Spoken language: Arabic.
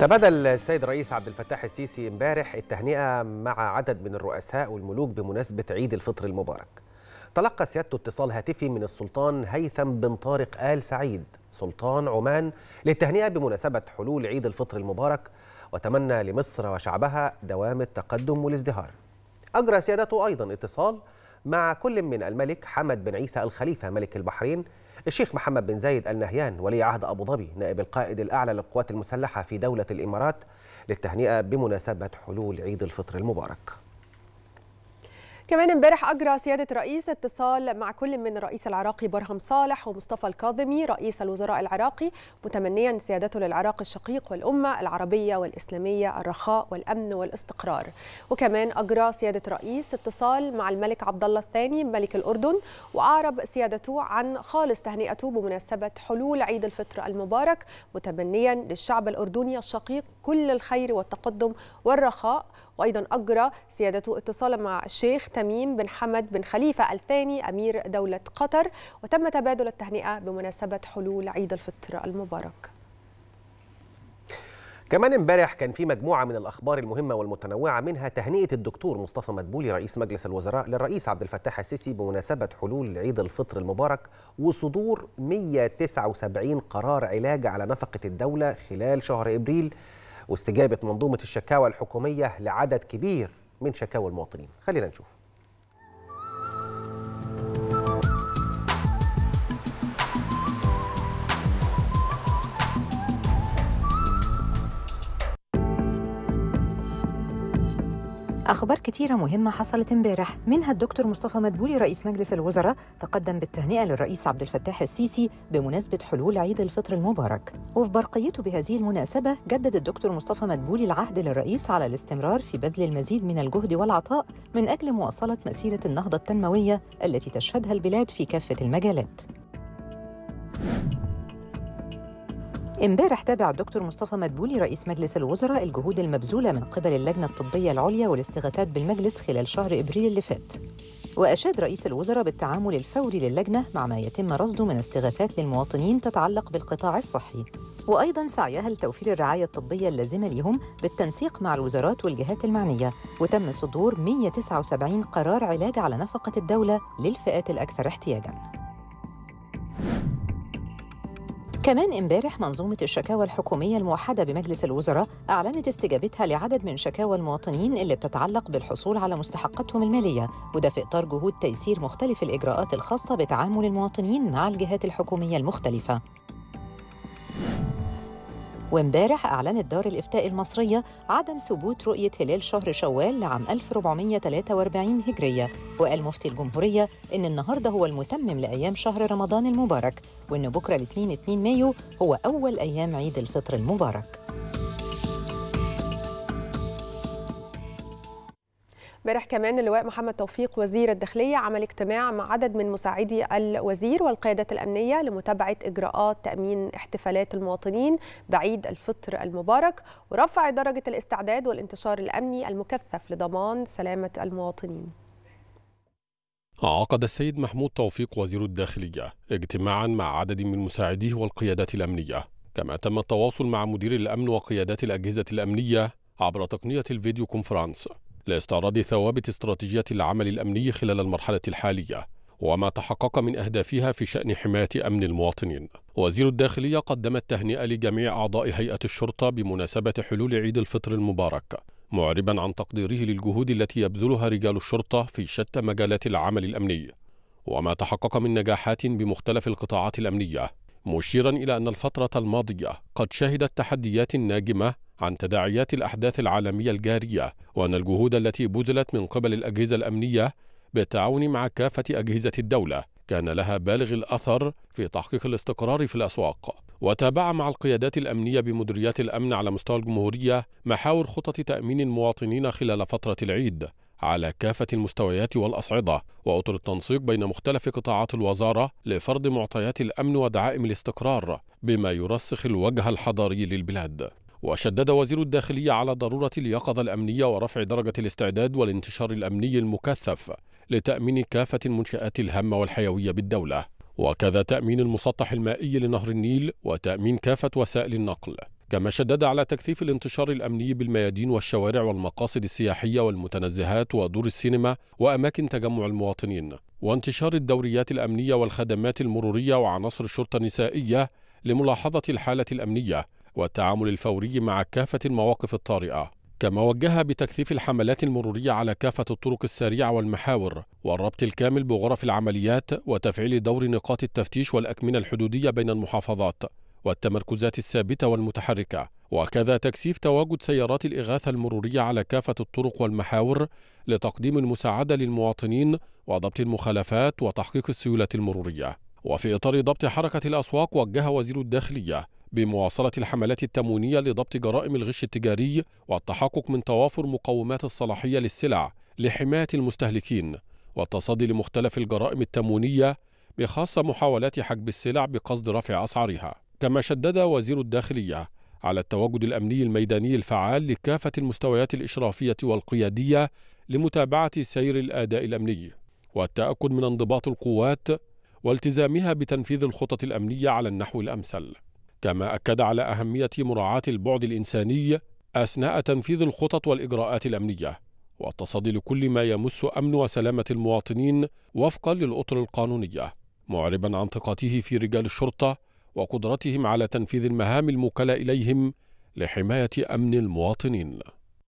تبادل السيد الرئيس عبد الفتاح السيسي امبارح التهنئه مع عدد من الرؤساء والملوك بمناسبه عيد الفطر المبارك. تلقى سيادته اتصال هاتفي من السلطان هيثم بن طارق ال سعيد سلطان عمان للتهنئه بمناسبه حلول عيد الفطر المبارك وتمنى لمصر وشعبها دوام التقدم والازدهار. اجرى سيادته ايضا اتصال مع كل من الملك حمد بن عيسى الخليفه ملك البحرين الشيخ محمد بن زايد ال نهيان ولي عهد ابو ظبي نائب القائد الاعلى للقوات المسلحه في دوله الامارات للتهنئه بمناسبه حلول عيد الفطر المبارك كمان امبارح اجرى سياده الرئيس اتصال مع كل من الرئيس العراقي برهم صالح ومصطفى الكاظمي رئيس الوزراء العراقي متمنيا سيادته للعراق الشقيق والامه العربيه والاسلاميه الرخاء والامن والاستقرار وكمان اجرى سياده الرئيس اتصال مع الملك عبد الله الثاني ملك الاردن واعرب سيادته عن خالص تهنئته بمناسبه حلول عيد الفطر المبارك متمنيا للشعب الاردني الشقيق كل الخير والتقدم والرخاء وأيضا أجرى سيادته اتصالا مع الشيخ تميم بن حمد بن خليفة الثاني أمير دولة قطر وتم تبادل التهنئة بمناسبة حلول عيد الفطر المبارك كمان امبارح كان في مجموعة من الأخبار المهمة والمتنوعة منها تهنئة الدكتور مصطفى مدبولي رئيس مجلس الوزراء للرئيس عبد الفتاح السيسي بمناسبة حلول عيد الفطر المبارك وصدور 179 قرار علاج على نفقة الدولة خلال شهر إبريل واستجابه منظومه الشكاوى الحكوميه لعدد كبير من شكاوى المواطنين خلينا نشوف أخبار كتيرة مهمة حصلت امبارح منها الدكتور مصطفى مدبولي رئيس مجلس الوزراء تقدم بالتهنئة للرئيس عبد الفتاح السيسي بمناسبة حلول عيد الفطر المبارك وفي برقيته بهذه المناسبة جدد الدكتور مصطفى مدبولي العهد للرئيس على الاستمرار في بذل المزيد من الجهد والعطاء من أجل مواصلة مسيرة النهضة التنموية التي تشهدها البلاد في كافة المجالات امبارح تابع الدكتور مصطفى مدبولي رئيس مجلس الوزراء الجهود المبذوله من قبل اللجنه الطبيه العليا والاستغاثات بالمجلس خلال شهر ابريل اللي فات. واشاد رئيس الوزراء بالتعامل الفوري للجنه مع ما يتم رصده من استغاثات للمواطنين تتعلق بالقطاع الصحي. وايضا سعيها لتوفير الرعايه الطبيه اللازمه لهم بالتنسيق مع الوزارات والجهات المعنيه، وتم صدور 179 قرار علاج على نفقه الدوله للفئات الاكثر احتياجا. كمان امبارح منظومة الشكاوى الحكومية الموحدة بمجلس الوزراء أعلنت استجابتها لعدد من شكاوى المواطنين اللي بتتعلق بالحصول على مستحقاتهم المالية وده في إطار جهود تيسير مختلف الإجراءات الخاصة بتعامل المواطنين مع الجهات الحكومية المختلفة وامبارح أعلنت دار الإفتاء المصرية عدم ثبوت رؤية هلال شهر شوال لعام 1443 هجرية وقال مفتي الجمهورية إن النهاردة هو المتمم لأيام شهر رمضان المبارك وإن بكرة الاثنين 2 مايو هو أول أيام عيد الفطر المبارك امبارح كمان اللواء محمد توفيق وزير الداخليه عمل اجتماع مع عدد من مساعدي الوزير والقيادات الامنيه لمتابعه اجراءات تامين احتفالات المواطنين بعيد الفطر المبارك ورفع درجه الاستعداد والانتشار الامني المكثف لضمان سلامه المواطنين عقد السيد محمود توفيق وزير الداخلية اجتماعا مع عدد من مساعديه والقيادات الأمنية كما تم التواصل مع مدير الأمن وقيادات الأجهزة الأمنية عبر تقنية الفيديو كونفرانس لاستعراض ثوابت استراتيجية العمل الأمني خلال المرحلة الحالية وما تحقق من أهدافها في شأن حماية أمن المواطنين وزير الداخلية قدم التهنئة لجميع أعضاء هيئة الشرطة بمناسبة حلول عيد الفطر المبارك معربا عن تقديره للجهود التي يبذلها رجال الشرطة في شتى مجالات العمل الأمني وما تحقق من نجاحات بمختلف القطاعات الأمنية مشيرا إلى أن الفترة الماضية قد شهدت تحديات ناجمة عن تداعيات الأحداث العالمية الجارية وأن الجهود التي بذلت من قبل الأجهزة الأمنية بالتعاون مع كافة أجهزة الدولة كان لها بالغ الأثر في تحقيق الاستقرار في الأسواق وتابع مع القيادات الأمنية بمديريات الأمن على مستوى الجمهورية محاور خطط تأمين المواطنين خلال فترة العيد على كافة المستويات والأصعدة وأطر التنسيق بين مختلف قطاعات الوزارة لفرض معطيات الأمن ودعائم الاستقرار بما يرسخ الوجه الحضاري للبلاد وشدد وزير الداخلية على ضرورة اليقظة الأمنية ورفع درجة الاستعداد والانتشار الأمني المكثف لتأمين كافة المنشآت الهامة والحيوية بالدولة وكذا تأمين المسطح المائي لنهر النيل وتأمين كافة وسائل النقل كما شدد على تكثيف الانتشار الأمني بالميادين والشوارع والمقاصد السياحية والمتنزهات ودور السينما وأماكن تجمع المواطنين وانتشار الدوريات الأمنية والخدمات المرورية وعناصر الشرطة النسائية لملاحظة الحالة الأمنية والتعامل الفوري مع كافة المواقف الطارئة كما وجه بتكثيف الحملات المرورية على كافة الطرق السريعة والمحاور والربط الكامل بغرف العمليات وتفعيل دور نقاط التفتيش والأكمنة الحدودية بين المحافظات والتمركزات الثابتة والمتحركة وكذا تكثيف تواجد سيارات الإغاثة المرورية على كافة الطرق والمحاور لتقديم المساعدة للمواطنين وضبط المخالفات وتحقيق السيولة المرورية وفي إطار ضبط حركة الأسواق وجه وزير الداخلية بمواصلة الحملات التموينية لضبط جرائم الغش التجاري والتحقق من توافر مقومات الصلاحية للسلع لحماية المستهلكين والتصدي لمختلف الجرائم التموينية بخاصة محاولات حجب السلع بقصد رفع أسعارها كما شدد وزير الداخلية على التواجد الأمني الميداني الفعال لكافة المستويات الإشرافية والقيادية لمتابعة سير الأداء الأمني والتأكد من انضباط القوات والتزامها بتنفيذ الخطط الأمنية على النحو الأمثل كما أكد على أهمية مراعاة البعد الإنساني أثناء تنفيذ الخطط والإجراءات الأمنية والتصدي لكل ما يمس أمن وسلامة المواطنين وفقا للأطر القانونية معربا عن ثقته في رجال الشرطة وقدرتهم على تنفيذ المهام المكلة إليهم لحماية أمن المواطنين